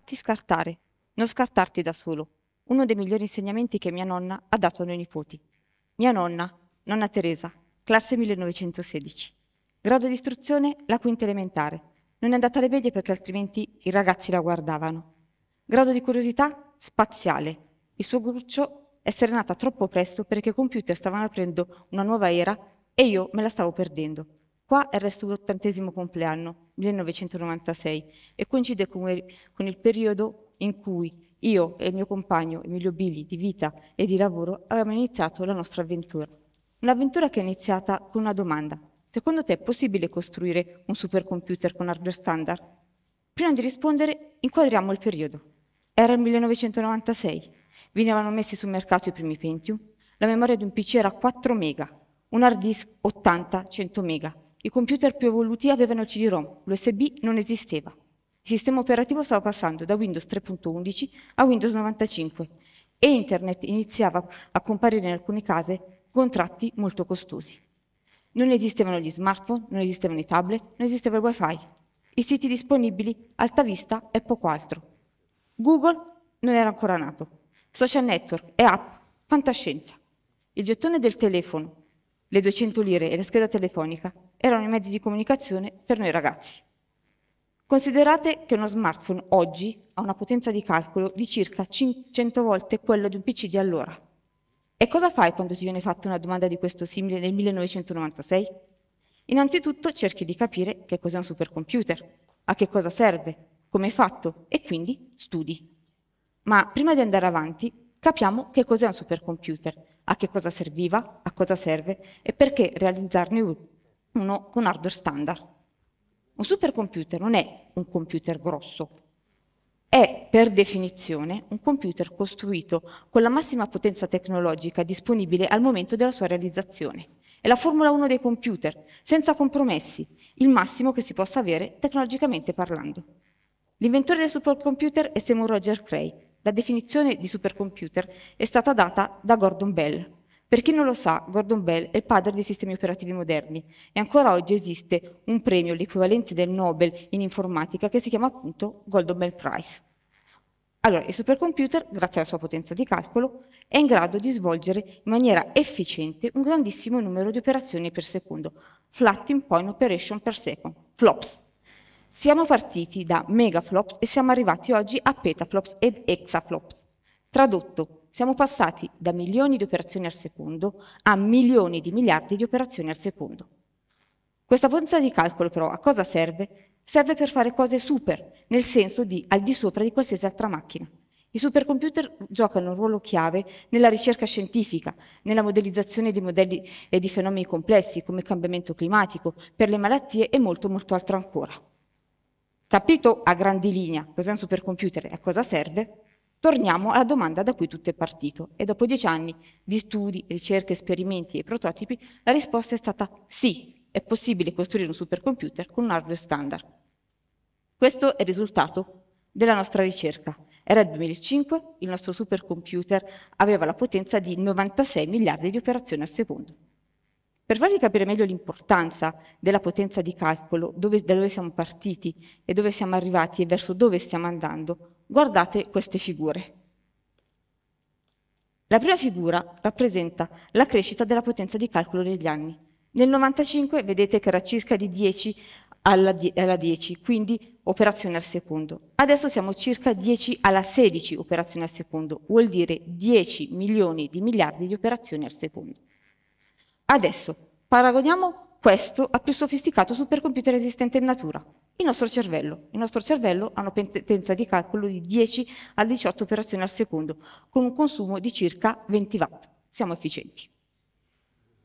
Fatti scartare, non scartarti da solo. Uno dei migliori insegnamenti che mia nonna ha dato ai noi nipoti. Mia nonna, nonna Teresa, classe 1916. Grado di istruzione la quinta elementare. Non è andata alle medie perché altrimenti i ragazzi la guardavano. Grado di curiosità spaziale. Il suo gruccio è serenata troppo presto perché i computer stavano aprendo una nuova era e io me la stavo perdendo. Qua è il suo ottantesimo compleanno, 1996, e coincide con, il periodo in cui io e il mio compagno Emilio Bili di vita e di lavoro abbiamo iniziato la nostra avventura. Un'avventura che è iniziata con una domanda. Secondo te è possibile costruire un supercomputer con hardware standard? Prima di rispondere, inquadriamo il periodo. Era il 1996. Venivano messi sul mercato i primi Pentium. La memoria di un PC era 4 mega, un hard disk 80-100 mega i computer più evoluti avevano il CD-ROM, l'USB non esisteva. Il sistema operativo stava passando da Windows 3.11 a Windows 95 e Internet iniziava a comparire in alcune case contratti molto costosi. Non esistevano gli smartphone, non esistevano i tablet, non esisteva il Wi-Fi. I siti disponibili, alta vista e poco altro. Google non era ancora nato. Social network e app, fantascienza. Il gettone del telefono le 200 lire e la scheda telefonica erano i mezzi di comunicazione per noi ragazzi. Considerate che uno smartphone oggi ha una potenza di calcolo di circa 500 volte quella di un PC di allora. E cosa fai quando ti viene fatta una domanda di questo simile nel 1996? Innanzitutto cerchi di capire che cos'è un supercomputer, a che cosa serve, come è fatto e quindi studi. Ma prima di andare avanti capiamo che cos'è un supercomputer a che cosa serviva, a cosa serve e perché realizzarne uno con hardware standard. Un supercomputer non è un computer grosso, è per definizione un computer costruito con la massima potenza tecnologica disponibile al momento della sua realizzazione. È la Formula 1 dei computer, senza compromessi, il massimo che si possa avere tecnologicamente parlando. L'inventore del supercomputer è Seymour Roger Cray, la definizione di supercomputer è stata data da Gordon Bell. Per chi non lo sa, Gordon Bell è il padre dei sistemi operativi moderni e ancora oggi esiste un premio, l'equivalente del Nobel in informatica, che si chiama appunto Gordon Bell Prize. Allora, il supercomputer, grazie alla sua potenza di calcolo, è in grado di svolgere in maniera efficiente un grandissimo numero di operazioni per secondo, floating point operation per second, FLOPS. Siamo partiti da megaflops e siamo arrivati oggi a petaflops ed exaflops. Tradotto, siamo passati da milioni di operazioni al secondo a milioni di miliardi di operazioni al secondo. Questa forza di calcolo però a cosa serve? Serve per fare cose super, nel senso di al di sopra di qualsiasi altra macchina. I supercomputer giocano un ruolo chiave nella ricerca scientifica, nella modellizzazione di modelli e di fenomeni complessi come il cambiamento climatico, per le malattie e molto molto altro ancora. Capito a grandi linee cos'è un supercomputer e a cosa serve, torniamo alla domanda da cui tutto è partito. E dopo dieci anni di studi, ricerche, esperimenti e prototipi, la risposta è stata sì, è possibile costruire un supercomputer con un hardware standard. Questo è il risultato della nostra ricerca. Era il 2005, il nostro supercomputer aveva la potenza di 96 miliardi di operazioni al secondo. Per farvi capire meglio l'importanza della potenza di calcolo, dove, da dove siamo partiti e dove siamo arrivati e verso dove stiamo andando, guardate queste figure. La prima figura rappresenta la crescita della potenza di calcolo negli anni. Nel 95 vedete che era circa di 10 alla, 10, quindi operazioni al secondo. Adesso siamo circa 10 alla 16 operazioni al secondo, vuol dire 10 milioni di miliardi di operazioni al secondo. Adesso paragoniamo questo al più sofisticato supercomputer esistente in natura, il nostro cervello. Il nostro cervello ha una potenza di calcolo di 10 a 18 operazioni al secondo, con un consumo di circa 20 watt. Siamo efficienti.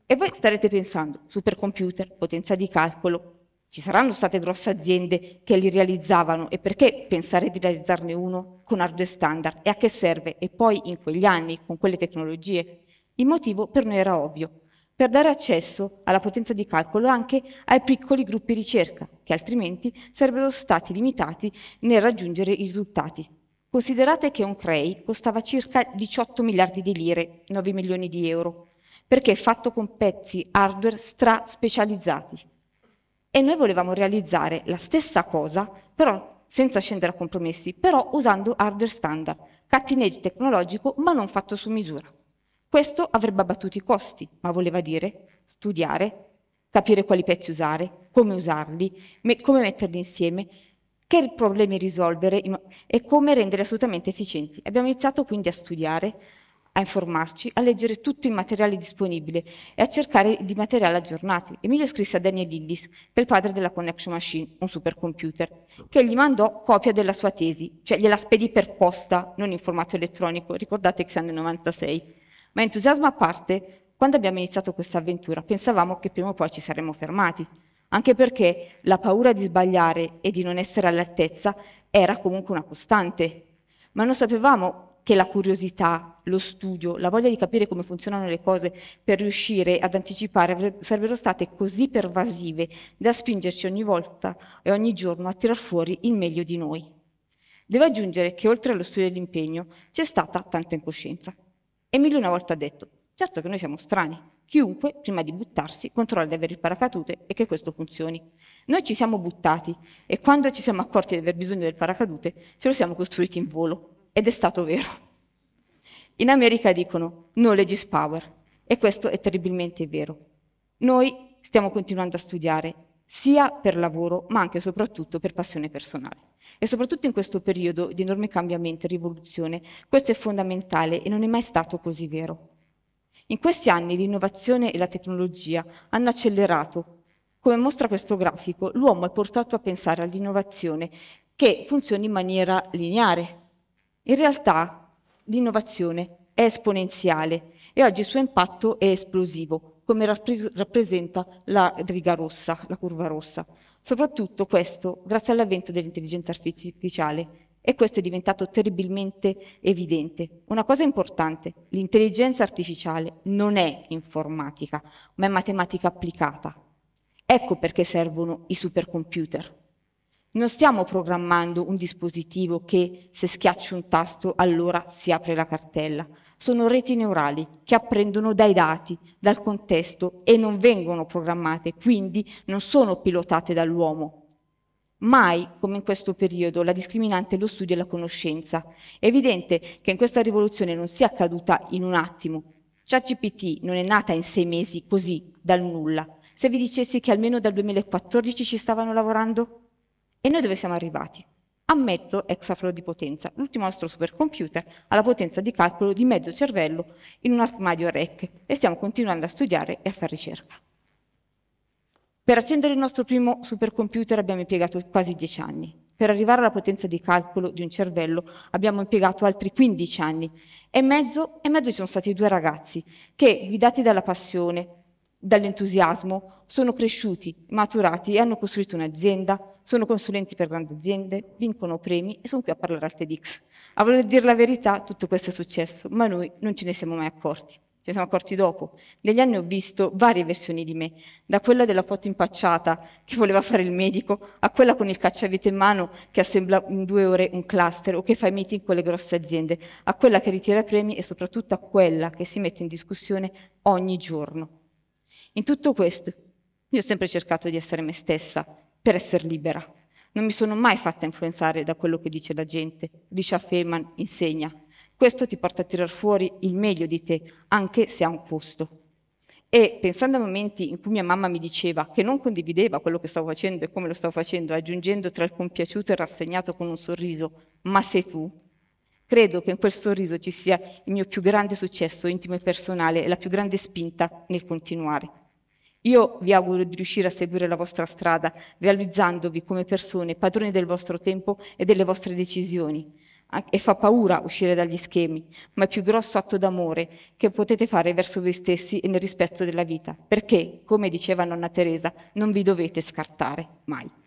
E voi starete pensando, supercomputer, potenza di calcolo, ci saranno state grosse aziende che li realizzavano e perché pensare di realizzarne uno con hardware standard e a che serve? E poi in quegli anni, con quelle tecnologie? Il motivo per noi era ovvio, per dare accesso alla potenza di calcolo anche ai piccoli gruppi ricerca, che altrimenti sarebbero stati limitati nel raggiungere i risultati. Considerate che un CREI costava circa 18 miliardi di lire, 9 milioni di euro, perché è fatto con pezzi hardware stra specializzati. E noi volevamo realizzare la stessa cosa, però senza scendere a compromessi, però usando hardware standard, cutting edge tecnologico, ma non fatto su misura. Questo avrebbe abbattuto i costi, ma voleva dire studiare, capire quali pezzi usare, come usarli, me- come metterli insieme, che problemi risolvere e come rendere assolutamente efficienti. Abbiamo iniziato quindi a studiare, a informarci, a leggere tutto il materiale disponibile e a cercare di materiali aggiornati. Emilio scrisse a Daniel Illis, il padre della Connection Machine, un supercomputer, che gli mandò copia della sua tesi, cioè gliela spedì per posta, non in formato elettronico, ricordate che siamo nel 96. Ma entusiasmo a parte, quando abbiamo iniziato questa avventura pensavamo che prima o poi ci saremmo fermati, anche perché la paura di sbagliare e di non essere all'altezza era comunque una costante, ma non sapevamo che la curiosità, lo studio, la voglia di capire come funzionano le cose per riuscire ad anticipare sarebbero state così pervasive da spingerci ogni volta e ogni giorno a tirar fuori il meglio di noi. Devo aggiungere che oltre allo studio e all'impegno c'è stata tanta incoscienza. Emilio una volta ha detto, certo che noi siamo strani, chiunque prima di buttarsi controlla di avere il paracadute e che questo funzioni. Noi ci siamo buttati e quando ci siamo accorti di aver bisogno del paracadute ce lo siamo costruiti in volo ed è stato vero. In America dicono knowledge is power e questo è terribilmente vero. Noi stiamo continuando a studiare sia per lavoro ma anche e soprattutto per passione personale. E soprattutto in questo periodo di enorme cambiamento e rivoluzione, questo è fondamentale e non è mai stato così vero. In questi anni l'innovazione e la tecnologia hanno accelerato. Come mostra questo grafico, l'uomo è portato a pensare all'innovazione che funziona in maniera lineare. In realtà l'innovazione è esponenziale e oggi il suo impatto è esplosivo, come rappresenta la riga rossa, la curva rossa. Soprattutto questo grazie all'avvento dell'intelligenza artificiale, e questo è diventato terribilmente evidente. Una cosa importante, l'intelligenza artificiale non è informatica, ma è matematica applicata. Ecco perché servono i supercomputer. Non stiamo programmando un dispositivo che se schiaccio un tasto allora si apre la cartella, sono reti neurali che apprendono dai dati, dal contesto e non vengono programmate, quindi non sono pilotate dall'uomo. Mai, come in questo periodo, la discriminante è lo studio e la conoscenza. È evidente che in questa rivoluzione non sia accaduta in un attimo. ChatGPT non è nata in sei mesi così, dal nulla. Se vi dicessi che almeno dal 2014 ci stavano lavorando? E noi dove siamo arrivati? a mezzo exaflop di potenza. L'ultimo nostro supercomputer ha la potenza di calcolo di mezzo cervello in un armadio REC e stiamo continuando a studiare e a fare ricerca. Per accendere il nostro primo supercomputer abbiamo impiegato quasi 10 anni. Per arrivare alla potenza di calcolo di un cervello abbiamo impiegato altri 15 anni e mezzo, e mezzo ci sono stati due ragazzi che, guidati dalla passione, dall'entusiasmo, sono cresciuti, maturati e hanno costruito un'azienda, sono consulenti per grandi aziende, vincono premi e sono qui a parlare al TEDx. A voler dire la verità, tutto questo è successo, ma noi non ce ne siamo mai accorti. Ce ne siamo accorti dopo. Negli anni ho visto varie versioni di me, da quella della foto impacciata che voleva fare il medico, a quella con il cacciavite in mano che assembla in due ore un cluster o che fa i meeting con le grosse aziende, a quella che ritira premi e soprattutto a quella che si mette in discussione ogni giorno. In tutto questo, io ho sempre cercato di essere me stessa per essere libera. Non mi sono mai fatta influenzare da quello che dice la gente. Richard Feynman insegna. Questo ti porta a tirar fuori il meglio di te, anche se ha un costo. E pensando a momenti in cui mia mamma mi diceva che non condivideva quello che stavo facendo e come lo stavo facendo, aggiungendo tra il compiaciuto e il rassegnato con un sorriso, ma sei tu, credo che in quel sorriso ci sia il mio più grande successo intimo e personale e la più grande spinta nel continuare. Io vi auguro di riuscire a seguire la vostra strada, realizzandovi come persone padroni del vostro tempo e delle vostre decisioni. Ah, e fa paura uscire dagli schemi, ma è il più grosso atto d'amore che potete fare verso voi stessi e nel rispetto della vita, perché, come diceva nonna Teresa, non vi dovete scartare mai.